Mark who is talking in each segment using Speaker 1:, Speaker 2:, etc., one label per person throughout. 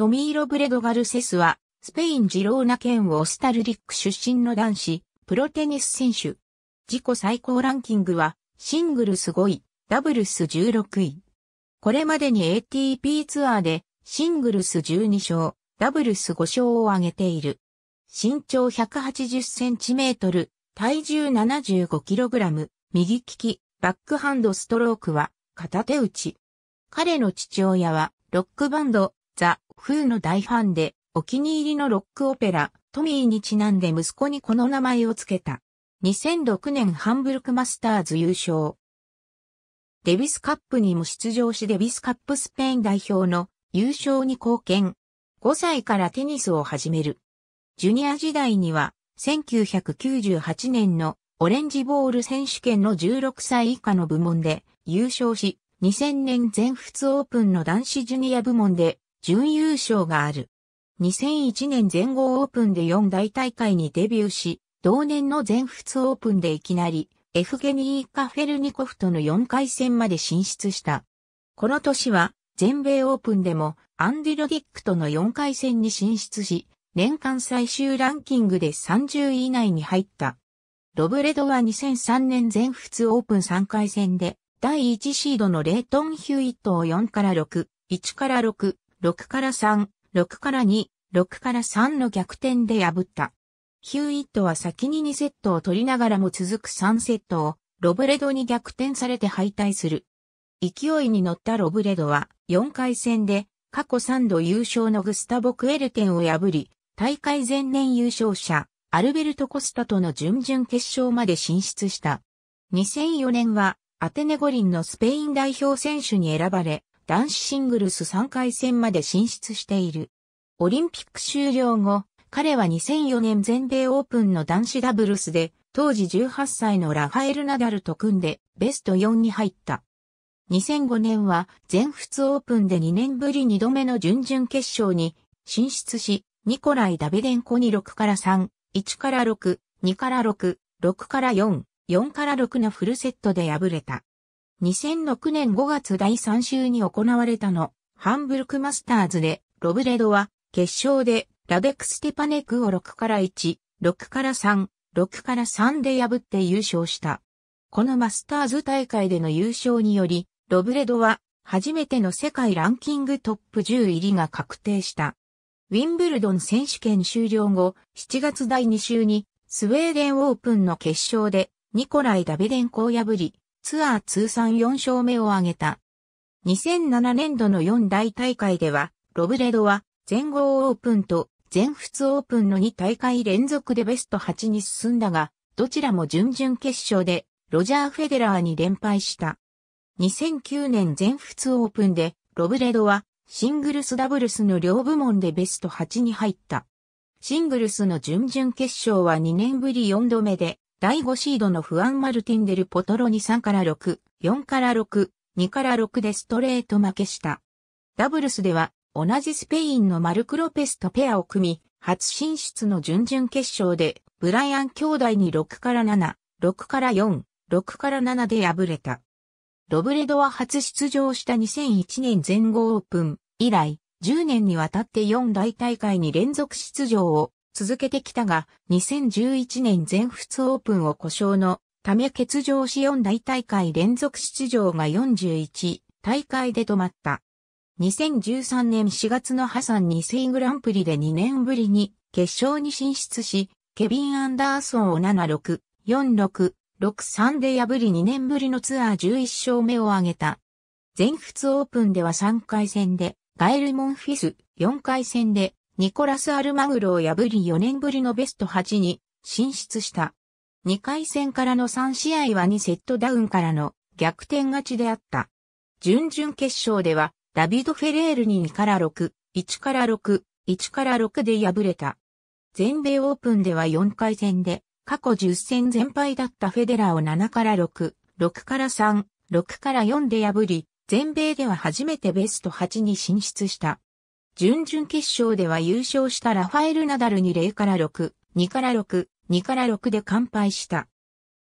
Speaker 1: トミーロ・ブレドガルセスは、スペイン・ジローナ県オスタルリック出身の男子、プロテニス選手。自己最高ランキングは、シングルス5位、ダブルス16位。これまでに ATP ツアーで、シングルス12勝、ダブルス5勝を挙げている。身長180センチメートル、体重75キログラム、右利き、バックハンドストロークは、片手打ち。彼の父親は、ロックバンド、ザ・フーの大ファンで、お気に入りのロックオペラ、トミーにちなんで息子にこの名前を付けた。2006年ハンブルクマスターズ優勝。デビスカップにも出場しデビスカップスペイン代表の優勝に貢献。5歳からテニスを始める。ジュニア時代には1998年のオレンジボール選手権の16歳以下の部門で優勝し、2000年全仏オープンの男子ジュニア部門で準優勝がある。2001年全豪オープンで4大大会にデビューし、同年の全仏オープンでいきなり、エフゲニー・カフェルニコフとの4回戦まで進出した。この年は、全米オープンでも、アンディ・ロディックとの4回戦に進出し、年間最終ランキングで30位以内に入った。ロブレドは2003年全仏オープン3回戦で、第1シードのレイトン・ヒューイットを4から6、1から6、6から3、6から2、6から3の逆転で破った。ヒューイットは先に2セットを取りながらも続く3セットをロブレドに逆転されて敗退する。勢いに乗ったロブレドは4回戦で過去3度優勝のグスタボ・クエルテンを破り、大会前年優勝者、アルベルト・コスタとの準々決勝まで進出した。2004年はアテネ五輪のスペイン代表選手に選ばれ、男子シングルス3回戦まで進出している。オリンピック終了後、彼は2004年全米オープンの男子ダブルスで、当時18歳のラファエル・ナダルと組んで、ベスト4に入った。2005年は全仏オープンで2年ぶり2度目の準々決勝に進出し、ニコライ・ダビデンコに6から3、1から6、2から6、6から4、4から6のフルセットで敗れた。2006年5月第3週に行われたの、ハンブルクマスターズで、ロブレドは、決勝で、ラデックステパネクを6から1、6から3、6から3で破って優勝した。このマスターズ大会での優勝により、ロブレドは、初めての世界ランキングトップ10入りが確定した。ウィンブルドン選手権終了後、7月第2週に、スウェーデンオープンの決勝で、ニコライ・ダベデンコを破り、ツアー通算4勝目を挙げた。2007年度の4大大会では、ロブレドは全豪オープンと全仏オープンの2大会連続でベスト8に進んだが、どちらも準々決勝でロジャー・フェデラーに連敗した。2009年全仏オープンでロブレドはシングルスダブルスの両部門でベスト8に入った。シングルスの準々決勝は2年ぶり4度目で第5シードのフアン・マルティン・デル・ポトロに3から6、4から6、2から6でストレート負けした。ダブルスでは、同じスペインのマルク・ロペスとペアを組み、初進出の準々決勝で、ブライアン兄弟に6から7、6から4、6から7で敗れた。ロブレドは初出場した2001年全豪オープン以来、10年にわたって4大大会に連続出場を続けてきたが、2011年全仏オープンを故障のため欠場し4大大会連続出場が41大会で止まった。2013年4月のハサン2世グランプリで2年ぶりに決勝に進出し、ケビン・アンダーソンを76、46、63で破り2年ぶりのツアー11勝目を挙げた。全仏オープンでは3回戦で、ガエル・モンフィス、4回戦で、ニコラス・アルマグロを破り4年ぶりのベスト8に進出した。2回戦からの3試合は2セットダウンからの逆転勝ちであった。準々決勝では、ダビド・フェレールに2から6、1から6、1から6で敗れた。全米オープンでは4回戦で、過去10戦全敗だったフェデラーを7から6、6から3、6から4で破り、全米では初めてベスト8に進出した。準々決勝では優勝したラファエル・ナダルに0から6、2から6、2から6で完敗した。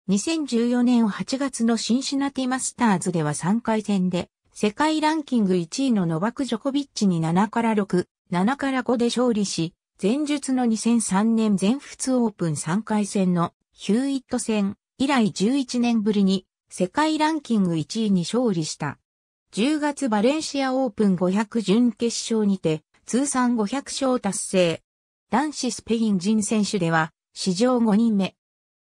Speaker 1: 2014年8月のシンシナティマスターズでは3回戦で、世界ランキング1位のノバク・ジョコビッチに7から6、7から5で勝利し、前述の2003年全仏オープン3回戦のヒューイット戦以来11年ぶりに世界ランキング1位に勝利した。10月バレンシアオープン500準決勝にて、通算500勝達成。男子スペイン人選手では、史上5人目。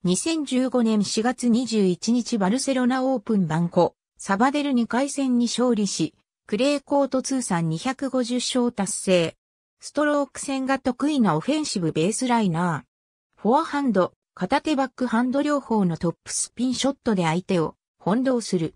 Speaker 1: 2015年4月21日バルセロナオープンバンコ、サバデル2回戦に勝利し、クレーコート通算250勝達成。ストローク戦が得意なオフェンシブベースライナー。フォアハンド、片手バックハンド両方のトップスピンショットで相手を翻弄する。